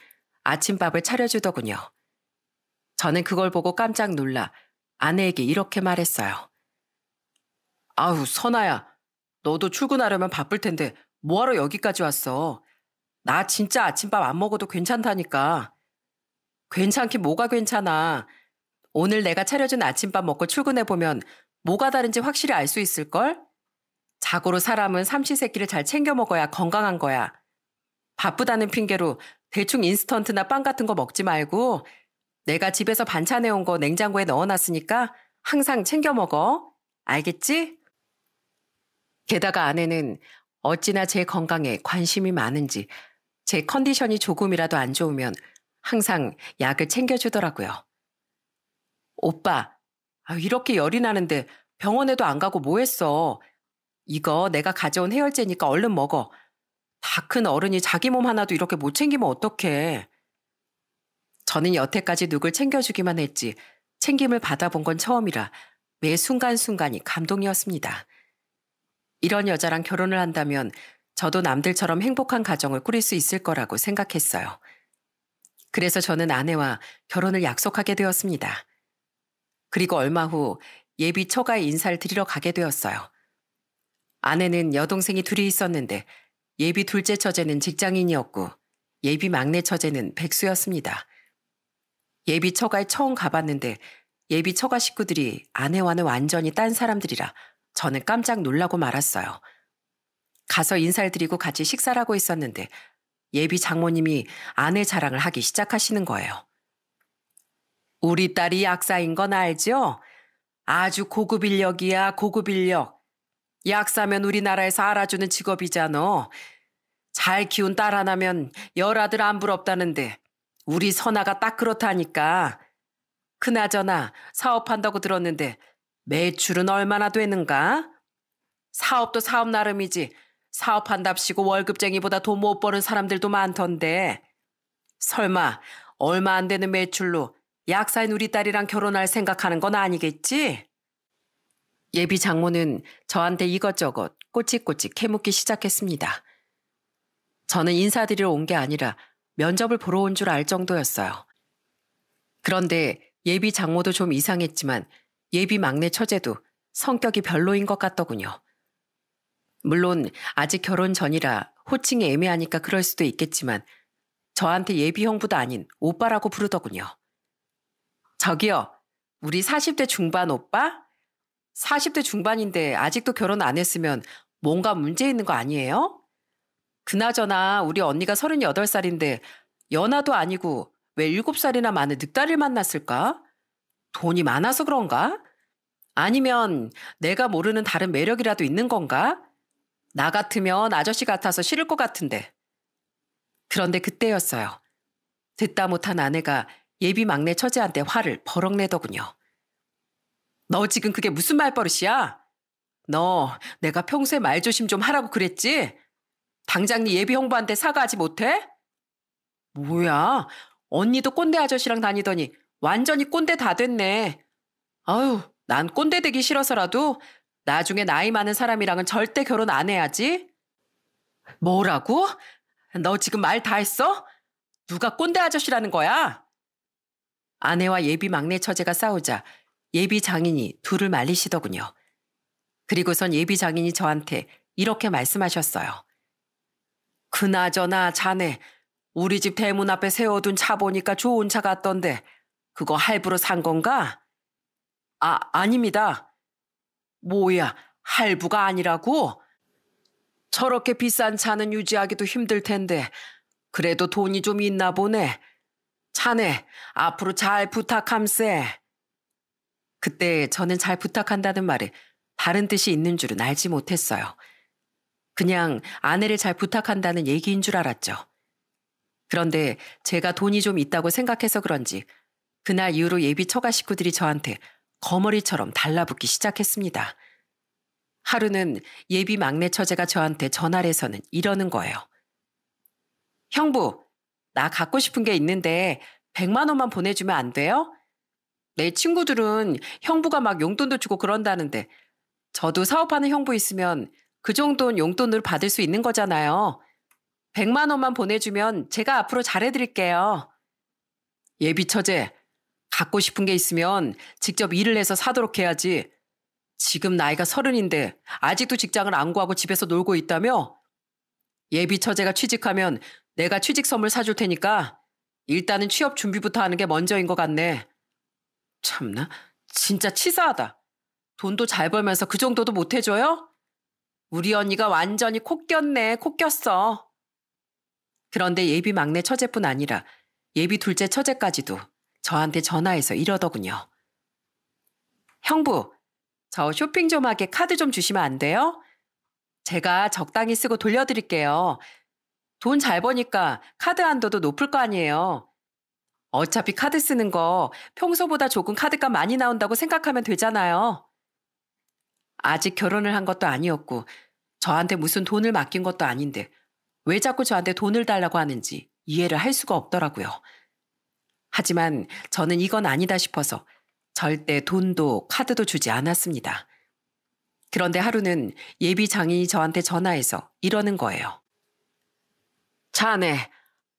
아침밥을 차려주더군요. 저는 그걸 보고 깜짝 놀라 아내에게 이렇게 말했어요. 아우, 선아야. 너도 출근하려면 바쁠 텐데 뭐하러 여기까지 왔어? 나 진짜 아침밥 안 먹어도 괜찮다니까. 괜찮긴 뭐가 괜찮아. 오늘 내가 차려준 아침밥 먹고 출근해보면 뭐가 다른지 확실히 알 수 있을걸? 자고로 사람은 삼시세끼를 잘 챙겨 먹어야 건강한 거야. 바쁘다는 핑계로 대충 인스턴트나 빵 같은 거 먹지 말고 내가 집에서 반찬해온 거 냉장고에 넣어놨으니까 항상 챙겨 먹어. 알겠지? 게다가 아내는 어찌나 제 건강에 관심이 많은지 제 컨디션이 조금이라도 안 좋으면 항상 약을 챙겨주더라고요. 오빠, 아, 이렇게 열이 나는데 병원에도 안 가고 뭐 했어. 이거 내가 가져온 해열제니까 얼른 먹어. 다 큰 어른이 자기 몸 하나도 이렇게 못 챙기면 어떡해. 저는 여태까지 누굴 챙겨주기만 했지 챙김을 받아본 건 처음이라 매 순간순간이 감동이었습니다. 이런 여자랑 결혼을 한다면 저도 남들처럼 행복한 가정을 꾸릴 수 있을 거라고 생각했어요. 그래서 저는 아내와 결혼을 약속하게 되었습니다. 그리고 얼마 후 예비 처가에 인사를 드리러 가게 되었어요. 아내는 여동생이 둘이 있었는데 예비 둘째 처제는 직장인이었고 예비 막내 처제는 백수였습니다. 예비 처가에 처음 가봤는데 예비 처가 식구들이 아내와는 완전히 딴 사람들이라 저는 깜짝 놀라고 말았어요. 가서 인사를 드리고 같이 식사를 하고 있었는데 예비 장모님이 아내 자랑을 하기 시작하시는 거예요. 우리 딸이 약사인 건 알죠? 아주 고급 인력이야, 고급 인력. 약사면 우리나라에서 알아주는 직업이잖아. 잘 키운 딸 하나면 열 아들 안 부럽다는데 우리 선아가 딱 그렇다니까. 그나저나 사업한다고 들었는데 매출은 얼마나 되는가? 사업도 사업 나름이지. 사업한답시고 월급쟁이보다 돈 못 버는 사람들도 많던데. 설마 얼마 안 되는 매출로 약사인 우리 딸이랑 결혼할 생각하는 건 아니겠지? 예비 장모는 저한테 이것저것 꼬치꼬치 캐묻기 시작했습니다. 저는 인사드리러 온 게 아니라 면접을 보러 온 줄 알 정도였어요. 그런데 예비 장모도 좀 이상했지만 예비 막내 처제도 성격이 별로인 것 같더군요. 물론 아직 결혼 전이라 호칭이 애매하니까 그럴 수도 있겠지만 저한테 예비 형부도 아닌 오빠라고 부르더군요. 저기요, 우리 40대 중반 오빠? 40대 중반인데 아직도 결혼 안 했으면 뭔가 문제 있는 거 아니에요? 그나저나 우리 언니가 38살인데 연하도 아니고 왜 7살이나 많은 늑다리를 만났을까? 돈이 많아서 그런가? 아니면 내가 모르는 다른 매력이라도 있는 건가? 나 같으면 아저씨 같아서 싫을 것 같은데. 그런데 그때였어요. 듣다 못한 아내가 예비 막내 처제한테 화를 버럭 내더군요. 너 지금 그게 무슨 말버릇이야? 너 내가 평소에 말조심 좀 하라고 그랬지? 당장 네 예비 형부한테 사과하지 못해? 뭐야 언니도 꼰대 아저씨랑 다니더니 완전히 꼰대 다 됐네. 아유 난 꼰대 되기 싫어서라도 나중에 나이 많은 사람이랑은 절대 결혼 안 해야지. 뭐라고? 너 지금 말 다 했어? 누가 꼰대 아저씨라는 거야? 아내와 예비 막내 처제가 싸우자 예비 장인이 둘을 말리시더군요. 그리고선 예비 장인이 저한테 이렇게 말씀하셨어요. 그나저나 자네 우리 집 대문 앞에 세워둔 차 보니까 좋은 차 같던데 그거 할부로 산 건가? 아, 아닙니다. 뭐야, 할부가 아니라고? 저렇게 비싼 차는 유지하기도 힘들 텐데 그래도 돈이 좀 있나 보네. 자네 앞으로 잘 부탁함세. 그때 저는 잘 부탁한다는 말에 다른 뜻이 있는 줄은 알지 못했어요. 그냥 아내를 잘 부탁한다는 얘기인 줄 알았죠. 그런데 제가 돈이 좀 있다고 생각해서 그런지 그날 이후로 예비 처가 식구들이 저한테 거머리처럼 달라붙기 시작했습니다. 하루는 예비 막내 처제가 저한테 전화를 해서는 이러는 거예요. 형부, 나 갖고 싶은 게 있는데 100만 원만 보내주면 안 돼요? 내 친구들은 형부가 막 용돈도 주고 그런다는데 저도 사업하는 형부 있으면 그 정도는 용돈으로 받을 수 있는 거잖아요. 100만 원만 보내주면 제가 앞으로 잘해드릴게요. 예비 처제, 갖고 싶은 게 있으면 직접 일을 해서 사도록 해야지. 지금 나이가 서른인데 아직도 직장을 안 구하고 집에서 놀고 있다며? 예비 처제가 취직하면 내가 취직 선물 사줄 테니까 일단은 취업 준비부터 하는 게 먼저인 것 같네. 참나, 진짜 치사하다. 돈도 잘 벌면서 그 정도도 못 해줘요? 우리 언니가 완전히 코 꼈네, 코 꼈어. 그런데 예비 막내 처제뿐 아니라 예비 둘째 처제까지도 저한테 전화해서 이러더군요. 형부, 저 쇼핑 좀 하게 카드 좀 주시면 안 돼요? 제가 적당히 쓰고 돌려드릴게요. 돈잘 버니까 카드 한도도 높을 거 아니에요. 어차피 카드 쓰는 거 평소보다 조금 카드값 많이 나온다고 생각하면 되잖아요. 아직 결혼을 한 것도 아니었고, 저한테 무슨 돈을 맡긴 것도 아닌데, 왜 자꾸 저한테 돈을 달라고 하는지 이해를 할 수가 없더라고요. 하지만 저는 이건 아니다 싶어서 절대 돈도 카드도 주지 않았습니다. 그런데 하루는 예비 장인이 저한테 전화해서 이러는 거예요. 자네,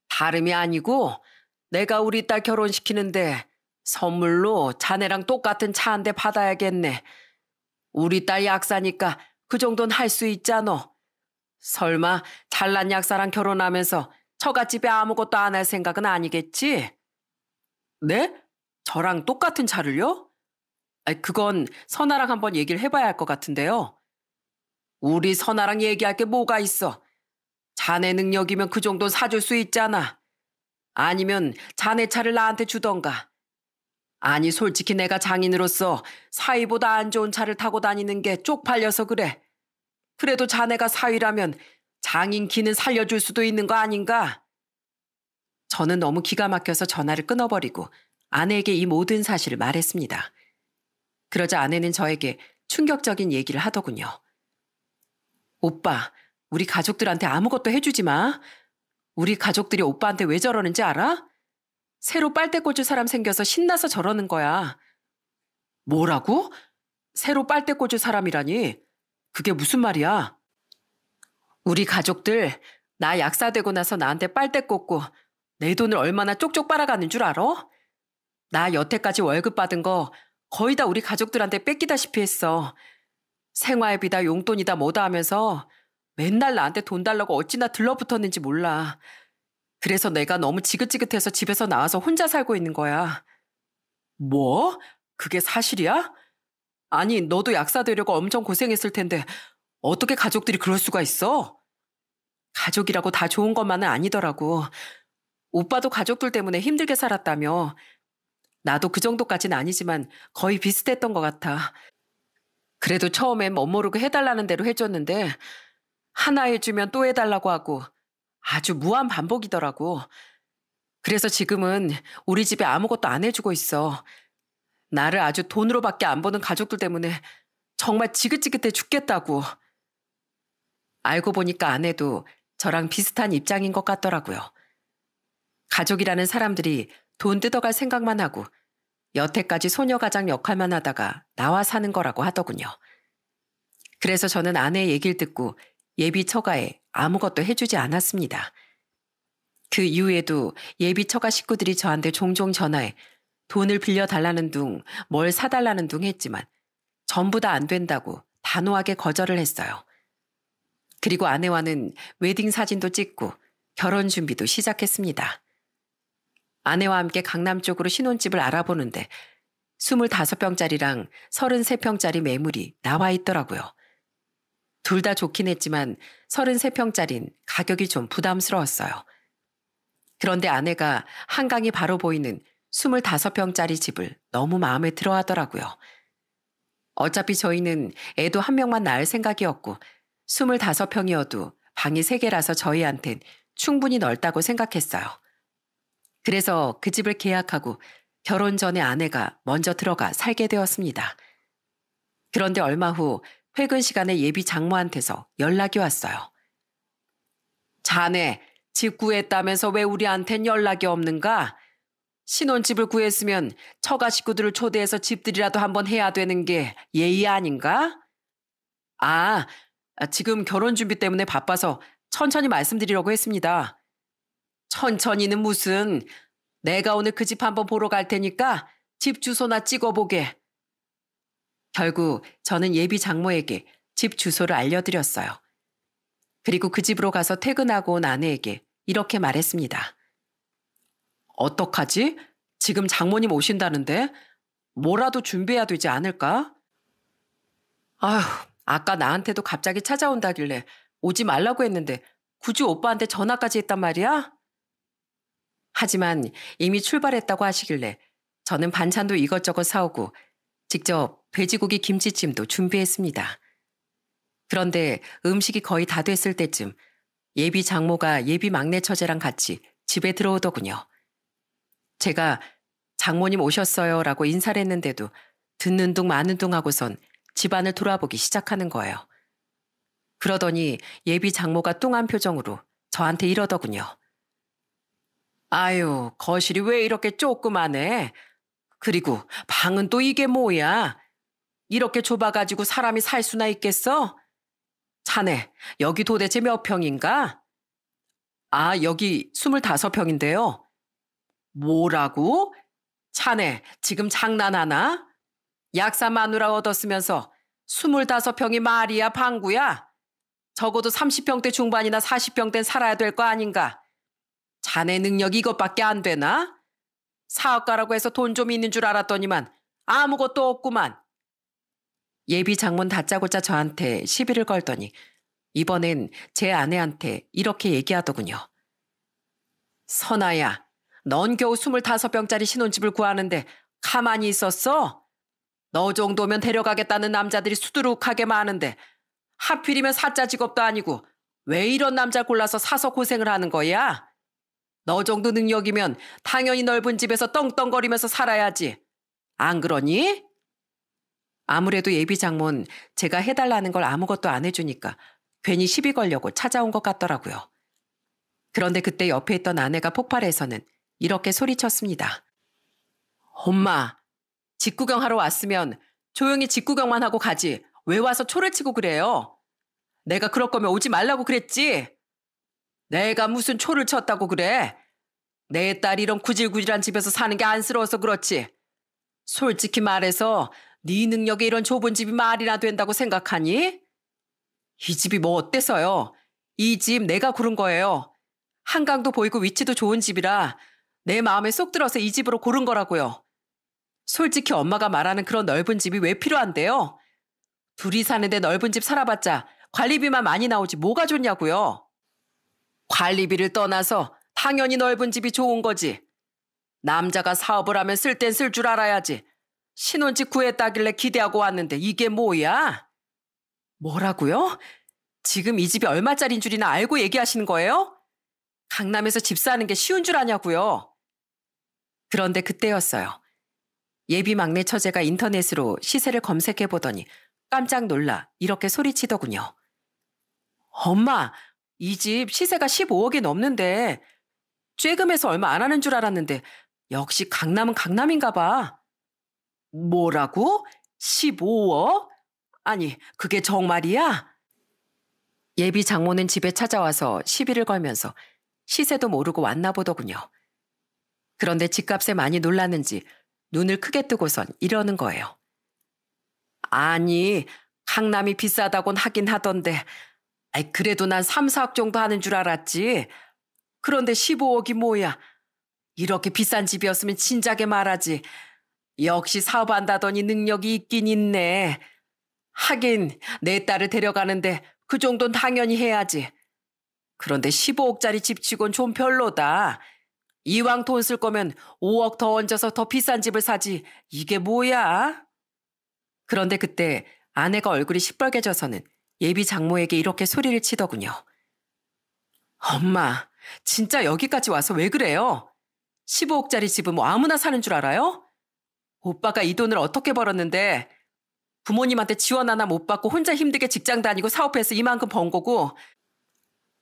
다름이 아니고 내가 우리 딸 결혼시키는데 선물로 자네랑 똑같은 차 한 대 받아야겠네. 우리 딸 약사니까 그 정도는 할 수 있잖아. 설마 잘난 약사랑 결혼하면서 처갓집에 아무것도 안 할 생각은 아니겠지? 네? 저랑 똑같은 차를요? 그건 선아랑 한번 얘기를 해봐야 할 것 같은데요. 우리 선아랑 얘기할 게 뭐가 있어? 자네 능력이면 그 정도는 사줄 수 있잖아. 아니면 자네 차를 나한테 주던가. 아니 솔직히 내가 장인으로서 사위보다 안 좋은 차를 타고 다니는 게 쪽팔려서 그래. 그래도 자네가 사위라면 장인 기는 살려줄 수도 있는 거 아닌가? 저는 너무 기가 막혀서 전화를 끊어버리고 아내에게 이 모든 사실을 말했습니다. 그러자 아내는 저에게 충격적인 얘기를 하더군요. 오빠, 우리 가족들한테 아무것도 해주지 마. 우리 가족들이 오빠한테 왜 저러는지 알아? 새로 빨대 꽂을 사람 생겨서 신나서 저러는 거야. 뭐라고? 새로 빨대 꽂을 사람이라니? 그게 무슨 말이야? 우리 가족들 나 약사되고 나서 나한테 빨대 꽂고 내 돈을 얼마나 쪽쪽 빨아가는 줄 알아? 나 여태까지 월급 받은 거 거의 다 우리 가족들한테 뺏기다시피 했어. 생활비다 용돈이다 뭐다 하면서 맨날 나한테 돈 달라고 어찌나 들러붙었는지 몰라. 그래서 내가 너무 지긋지긋해서 집에서 나와서 혼자 살고 있는 거야. 뭐? 그게 사실이야? 아니, 너도 약사 되려고 엄청 고생했을 텐데 어떻게 가족들이 그럴 수가 있어? 가족이라고 다 좋은 것만은 아니더라고. 오빠도 가족들 때문에 힘들게 살았다며. 나도 그 정도까진 아니지만 거의 비슷했던 것 같아. 그래도 처음엔 멋모르고 해달라는 대로 해줬는데 하나 해주면 또 해달라고 하고 아주 무한 반복이더라고. 그래서 지금은 우리 집에 아무것도 안 해주고 있어. 나를 아주 돈으로밖에 안보는 가족들 때문에 정말 지긋지긋해 죽겠다고. 알고 보니까 아내도 저랑 비슷한 입장인 것 같더라고요. 가족이라는 사람들이 돈 뜯어갈 생각만 하고 여태까지 소녀가장 역할만 하다가 나와 사는 거라고 하더군요. 그래서 저는 아내의 얘기를 듣고 예비 처가에 아무것도 해주지 않았습니다. 그 이후에도 예비 처가 식구들이 저한테 종종 전화해 돈을 빌려달라는 둥, 뭘 사달라는 둥 했지만 전부 다 안 된다고 단호하게 거절을 했어요. 그리고 아내와는 웨딩 사진도 찍고 결혼 준비도 시작했습니다. 아내와 함께 강남 쪽으로 신혼집을 알아보는데 25평짜리랑 33평짜리 매물이 나와 있더라고요. 둘다 좋긴 했지만 33평짜린 가격이 좀 부담스러웠어요. 그런데 아내가 한강이 바로 보이는 25평짜리 집을 너무 마음에 들어 하더라고요. 어차피 저희는 애도 한 명만 낳을 생각이었고 25평이어도 방이 3개라서 저희한텐 충분히 넓다고 생각했어요. 그래서 그 집을 계약하고 결혼 전에 아내가 먼저 들어가 살게 되었습니다. 그런데 얼마 후 퇴근 시간에 예비 장모한테서 연락이 왔어요. 자네 집 구했다면서 왜 우리한텐 연락이 없는가? 신혼집을 구했으면 처가 식구들을 초대해서 집들이라도 한번 해야 되는 게 예의 아닌가? 아, 지금 결혼 준비 때문에 바빠서 천천히 말씀드리려고 했습니다. 천천히는 무슨 내가 오늘 그 집 한번 보러 갈 테니까 집 주소나 찍어보게. 결국 저는 예비 장모에게 집 주소를 알려드렸어요. 그리고 그 집으로 가서 퇴근하고 온 아내에게 이렇게 말했습니다. 어떡하지? 지금 장모님 오신다는데 뭐라도 준비해야 되지 않을까? 아휴, 아까 나한테도 갑자기 찾아온다길래 오지 말라고 했는데 굳이 오빠한테 전화까지 했단 말이야? 하지만 이미 출발했다고 하시길래 저는 반찬도 이것저것 사오고 직접 돼지고기 김치찜도 준비했습니다. 그런데 음식이 거의 다 됐을 때쯤 예비 장모가 예비 막내 처제랑 같이 집에 들어오더군요. 제가 장모님 오셨어요 라고 인사를 했는데도 듣는 둥 마는 둥 하고선 집안을 돌아보기 시작하는 거예요. 그러더니 예비 장모가 뚱한 표정으로 저한테 이러더군요. 아유, 거실이 왜 이렇게 조그만해? 그리고 방은 또 이게 뭐야? 이렇게 좁아가지고 사람이 살 수나 있겠어? 자네, 여기 도대체 몇 평인가? 아, 여기 25평인데요. 뭐라고? 자네, 지금 장난하나? 약사 마누라 얻었으면서 25평이 말이야, 방구야? 적어도 30평대 중반이나 4 0평대 살아야 될 거 아닌가? 자네 능력 이것밖에 안 되나? 사업가라고 해서 돈 좀 있는 줄 알았더니만 아무것도 없구만. 예비 장문 다짜고짜 저한테 시비를 걸더니 이번엔 제 아내한테 이렇게 얘기하더군요. 선아야, 넌 겨우 25병짜리 신혼집을 구하는데 가만히 있었어? 너 정도면 데려가겠다는 남자들이 수두룩하게 많은데 하필이면 사짜 직업도 아니고 왜 이런 남자 골라서 사서 고생을 하는 거야? 너 정도 능력이면 당연히 넓은 집에서 떵떵거리면서 살아야지. 안 그러니? 아무래도 예비 장모는 제가 해달라는 걸 아무것도 안 해주니까 괜히 시비 걸려고 찾아온 것 같더라고요. 그런데 그때 옆에 있던 아내가 폭발해서는 이렇게 소리쳤습니다. 엄마, 집 구경하러 왔으면 조용히 집 구경만 하고 가지. 왜 와서 초를 치고 그래요? 내가 그럴 거면 오지 말라고 그랬지? 내가 무슨 초를 쳤다고 그래? 내 딸이 이런 구질구질한 집에서 사는 게 안쓰러워서 그렇지. 솔직히 말해서 네 능력에 이런 좁은 집이 말이나 된다고 생각하니? 이 집이 뭐 어때서요? 이 집 내가 고른 거예요. 한강도 보이고 위치도 좋은 집이라 내 마음에 쏙 들어서 이 집으로 고른 거라고요. 솔직히 엄마가 말하는 그런 넓은 집이 왜 필요한데요? 둘이 사는데 넓은 집 살아봤자 관리비만 많이 나오지 뭐가 좋냐고요. 관리비를 떠나서 당연히 넓은 집이 좋은 거지. 남자가 사업을 하면 쓸 땐 쓸 줄 알아야지. 신혼집 구했다길래 기대하고 왔는데 이게 뭐야? 뭐라고요? 지금 이 집이 얼마짜린 줄이나 알고 얘기하시는 거예요? 강남에서 집 사는 게 쉬운 줄 아냐고요. 그런데 그때였어요. 예비 막내 처제가 인터넷으로 시세를 검색해 보더니 깜짝 놀라 이렇게 소리치더군요. 엄마, 이 집 시세가 15억이 넘는데 쬐금에서 얼마 안 하는 줄 알았는데 역시 강남은 강남인가 봐. 뭐라고? 15억? 아니, 그게 정말이야? 예비 장모는 집에 찾아와서 시비를 걸면서 시세도 모르고 왔나 보더군요. 그런데 집값에 많이 놀랐는지 눈을 크게 뜨고선 이러는 거예요. 아니, 강남이 비싸다곤 하긴 하던데, 아이, 그래도 난 3, 4억 정도 하는 줄 알았지. 그런데 15억이 뭐야? 이렇게 비싼 집이었으면 진작에 말하지. 역시 사업한다더니 능력이 있긴 있네. 하긴 내 딸을 데려가는데 그 정도는 당연히 해야지. 그런데 15억짜리 집치곤 좀 별로다. 이왕 돈 쓸 거면 5억 더 얹어서 더 비싼 집을 사지. 이게 뭐야? 그런데 그때 아내가 얼굴이 시뻘개져서는 예비 장모에게 이렇게 소리를 치더군요. 엄마, 진짜 여기까지 와서 왜 그래요? 15억짜리 집은 뭐 아무나 사는 줄 알아요? 오빠가 이 돈을 어떻게 벌었는데 부모님한테 지원 하나 못 받고 혼자 힘들게 직장 다니고 사업해서 이만큼 번 거고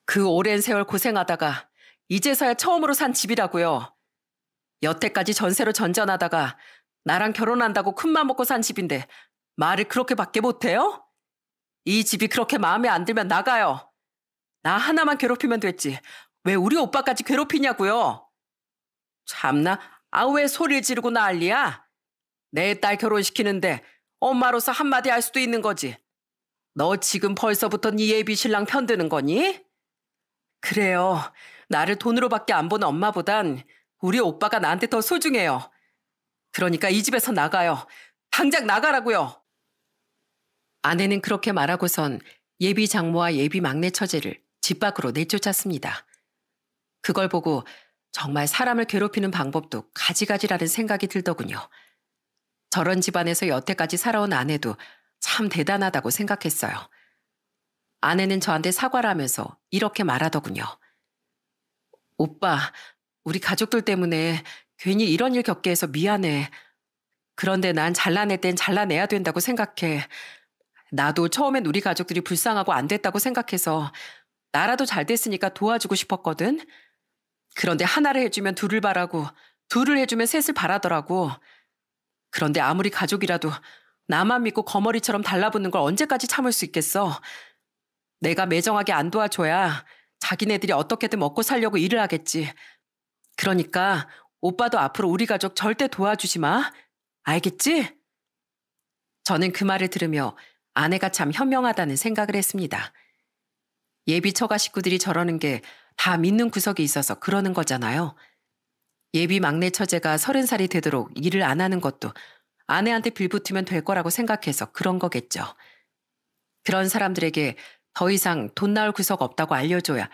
그 오랜 세월 고생하다가 이제서야 처음으로 산 집이라고요. 여태까지 전세로 전전하다가 나랑 결혼한다고 큰맘 먹고 산 집인데 말을 그렇게밖에 못해요? 이 집이 그렇게 마음에 안 들면 나가요. 나 하나만 괴롭히면 됐지. 왜 우리 오빠까지 괴롭히냐고요. 참나, 아 왜 소리를 지르고 난리야? 내 딸 결혼시키는데 엄마로서 한마디 할 수도 있는 거지. 너 지금 벌써부터 네 예비 신랑 편드는 거니? 그래요. 나를 돈으로밖에 안 보는 엄마보단 우리 오빠가 나한테 더 소중해요. 그러니까 이 집에서 나가요. 당장 나가라고요. 아내는 그렇게 말하고선 예비 장모와 예비 막내 처제를 집 밖으로 내쫓았습니다. 그걸 보고 정말 사람을 괴롭히는 방법도 가지가지라는 생각이 들더군요. 저런 집안에서 여태까지 살아온 아내도 참 대단하다고 생각했어요. 아내는 저한테 사과를 하면서 이렇게 말하더군요. 오빠, 우리 가족들 때문에 괜히 이런 일 겪게 해서 미안해. 그런데 난 잘라낼 땐 잘라내야 된다고 생각해. 나도 처음엔 우리 가족들이 불쌍하고 안 됐다고 생각해서 나라도 잘 됐으니까 도와주고 싶었거든. 그런데 하나를 해주면 둘을 바라고, 둘을 해주면 셋을 바라더라고. 그런데 아무리 가족이라도 나만 믿고 거머리처럼 달라붙는 걸 언제까지 참을 수 있겠어? 내가 매정하게 안 도와줘야 자기네들이 어떻게든 먹고 살려고 일을 하겠지. 그러니까 오빠도 앞으로 우리 가족 절대 도와주지 마. 알겠지? 저는 그 말을 들으며 아내가 참 현명하다는 생각을 했습니다. 예비 처가 식구들이 저러는 게다 믿는 구석이 있어서 그러는 거잖아요. 예비 막내 처제가 서른 살이 되도록 일을 안 하는 것도 아내한테 빌붙으면 될 거라고 생각해서 그런 거겠죠. 그런 사람들에게 더 이상 돈 나올 구석 없다고 알려줘야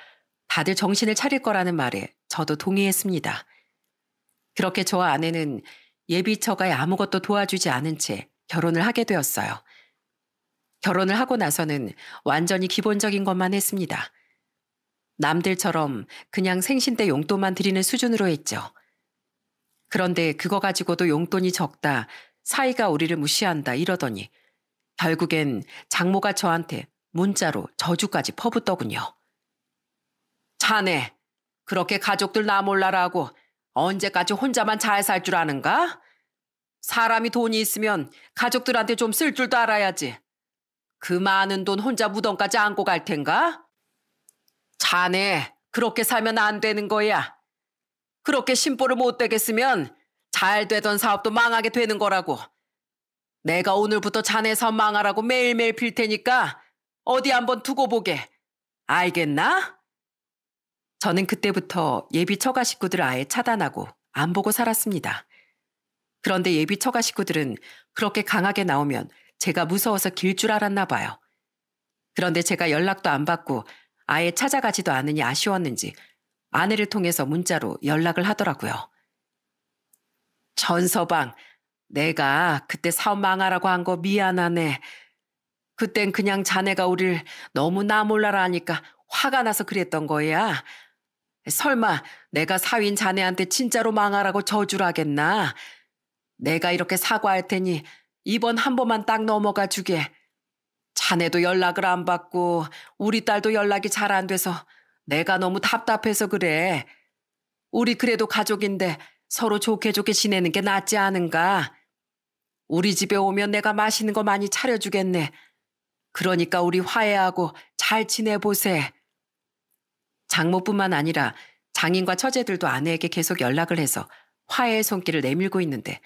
다들 정신을 차릴 거라는 말에 저도 동의했습니다. 그렇게 저와 아내는 예비처가에 아무것도 도와주지 않은 채 결혼을 하게 되었어요. 결혼을 하고 나서는 완전히 기본적인 것만 했습니다. 남들처럼 그냥 생신 때 용돈만 드리는 수준으로 했죠. 그런데 그거 가지고도 용돈이 적다, 사이가 우리를 무시한다 이러더니 결국엔 장모가 저한테 문자로 저주까지 퍼붓더군요. 자네, 그렇게 가족들 나 몰라라고 언제까지 혼자만 잘 살 줄 아는가? 사람이 돈이 있으면 가족들한테 좀 쓸 줄도 알아야지. 그 많은 돈 혼자 무덤까지 안고 갈 텐가? 자네, 그렇게 살면 안 되는 거야. 그렇게 심보를 못 되겠으면 잘 되던 사업도 망하게 되는 거라고. 내가 오늘부터 자네 사업 망하라고 매일매일 빌 테니까 어디 한번 두고 보게. 알겠나? 저는 그때부터 예비 처가 식구들을 아예 차단하고 안 보고 살았습니다. 그런데 예비 처가 식구들은 그렇게 강하게 나오면 제가 무서워서 길 줄 알았나 봐요. 그런데 제가 연락도 안 받고 아예 찾아가지도 않으니 아쉬웠는지 아내를 통해서 문자로 연락을 하더라고요. 전서방, 내가 그때 사업 망하라고 한 거 미안하네. 그땐 그냥 자네가 우릴 너무 나 몰라라 하니까 화가 나서 그랬던 거야. 설마 내가 사위인 자네한테 진짜로 망하라고 저주를 하겠나? 내가 이렇게 사과할 테니 이번 한 번만 딱 넘어가 주게. 자네도 연락을 안 받고 우리 딸도 연락이 잘 안 돼서 내가 너무 답답해서 그래. 우리 그래도 가족인데 서로 좋게 좋게 지내는 게 낫지 않은가. 우리 집에 오면 내가 맛있는 거 많이 차려주겠네. 그러니까 우리 화해하고 잘 지내보세. 장모뿐만 아니라 장인과 처제들도 아내에게 계속 연락을 해서 화해의 손길을 내밀고 있는데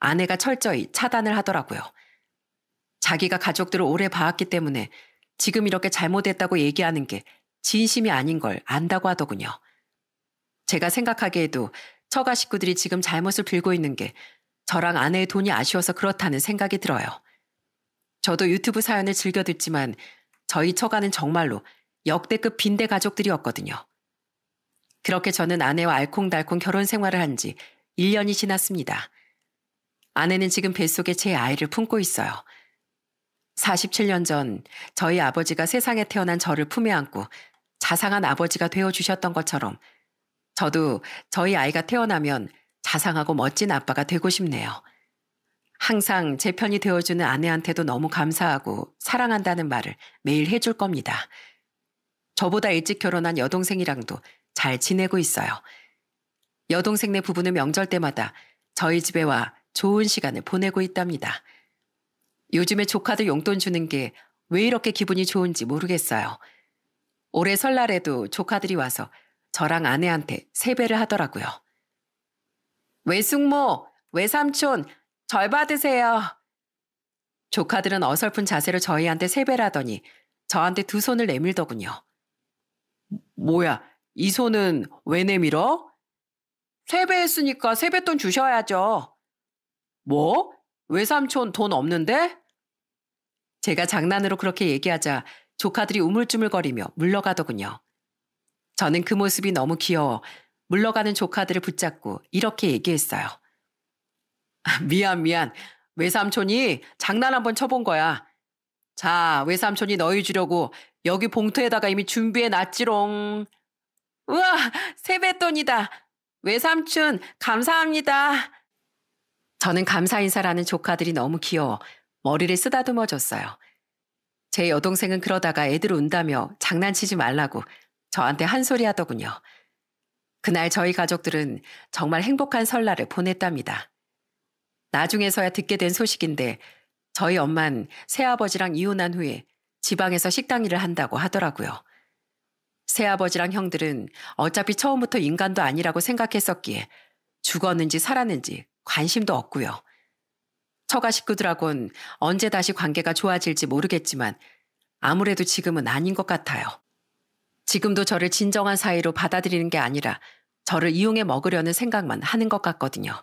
아내가 철저히 차단을 하더라고요. 자기가 가족들을 오래 봐왔기 때문에 지금 이렇게 잘못했다고 얘기하는 게 진심이 아닌 걸 안다고 하더군요. 제가 생각하기에도 처가 식구들이 지금 잘못을 빌고 있는 게 저랑 아내의 돈이 아쉬워서 그렇다는 생각이 들어요. 저도 유튜브 사연을 즐겨 듣지만 저희 처가는 정말로 역대급 빈대 가족들이었거든요. 그렇게 저는 아내와 알콩달콩 결혼 생활을 한 지 1년이 지났습니다. 아내는 지금 뱃속에 제 아이를 품고 있어요. 47년 전 저희 아버지가 세상에 태어난 저를 품에 안고 자상한 아버지가 되어 주셨던 것처럼 저도 저희 아이가 태어나면 자상하고 멋진 아빠가 되고 싶네요. 항상 제 편이 되어주는 아내한테도 너무 감사하고 사랑한다는 말을 매일 해줄 겁니다. 저보다 일찍 결혼한 여동생이랑도 잘 지내고 있어요. 여동생네 부부는 명절 때마다 저희 집에 와 좋은 시간을 보내고 있답니다. 요즘에 조카들 용돈 주는 게 왜 이렇게 기분이 좋은지 모르겠어요. 올해 설날에도 조카들이 와서 저랑 아내한테 세배를 하더라고요. 외숙모, 외삼촌, 절 받으세요. 조카들은 어설픈 자세로 저희한테 세배를 하더니 저한테 두 손을 내밀더군요. 뭐야, 이 손은 왜 내밀어? 세배했으니까 세뱃돈 주셔야죠. 뭐? 외삼촌 돈 없는데? 제가 장난으로 그렇게 얘기하자 조카들이 우물쭈물거리며 물러가더군요. 저는 그 모습이 너무 귀여워 물러가는 조카들을 붙잡고 이렇게 얘기했어요. 미안, 미안. 외삼촌이 장난 한번 쳐본 거야. 자, 외삼촌이 너희 주려고 여기 봉투에다가 이미 준비해 놨지롱. 우와, 세뱃돈이다. 외삼촌, 감사합니다. 저는 감사 인사라는 조카들이 너무 귀여워 머리를 쓰다듬어 줬어요. 제 여동생은 그러다가 애들 운다며 장난치지 말라고 저한테 한 소리 하더군요. 그날 저희 가족들은 정말 행복한 설날을 보냈답니다. 나중에서야 듣게 된 소식인데 저희 엄만 새아버지랑 이혼한 후에 지방에서 식당 일을 한다고 하더라고요. 새아버지랑 형들은 어차피 처음부터 인간도 아니라고 생각했었기에 죽었는지 살았는지 관심도 없고요. 처가 식구들하곤 언제 다시 관계가 좋아질지 모르겠지만 아무래도 지금은 아닌 것 같아요. 지금도 저를 진정한 사이로 받아들이는 게 아니라 저를 이용해 먹으려는 생각만 하는 것 같거든요.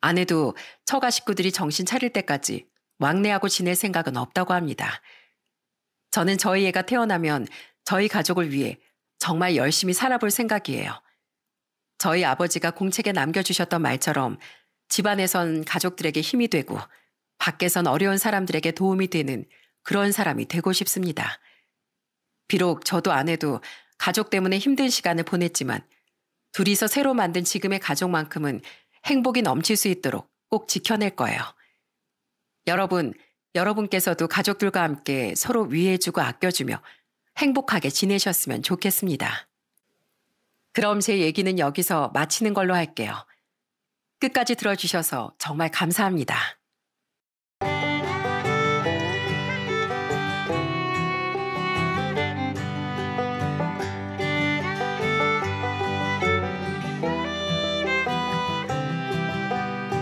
아내도 처가 식구들이 정신 차릴 때까지 왕래하고 지낼 생각은 없다고 합니다. 저는 저희 애가 태어나면 저희 가족을 위해 정말 열심히 살아볼 생각이에요. 저희 아버지가 공책에 남겨주셨던 말처럼 집안에선 가족들에게 힘이 되고 밖에선 어려운 사람들에게 도움이 되는 그런 사람이 되고 싶습니다. 비록 저도 아내도 가족 때문에 힘든 시간을 보냈지만 둘이서 새로 만든 지금의 가족만큼은 행복이 넘칠 수 있도록 꼭 지켜낼 거예요. 여러분, 여러분께서도 가족들과 함께 서로 위해주고 아껴주며 행복하게 지내셨으면 좋겠습니다. 그럼 제 얘기는 여기서 마치는 걸로 할게요. 끝까지 들어주셔서 정말 감사합니다.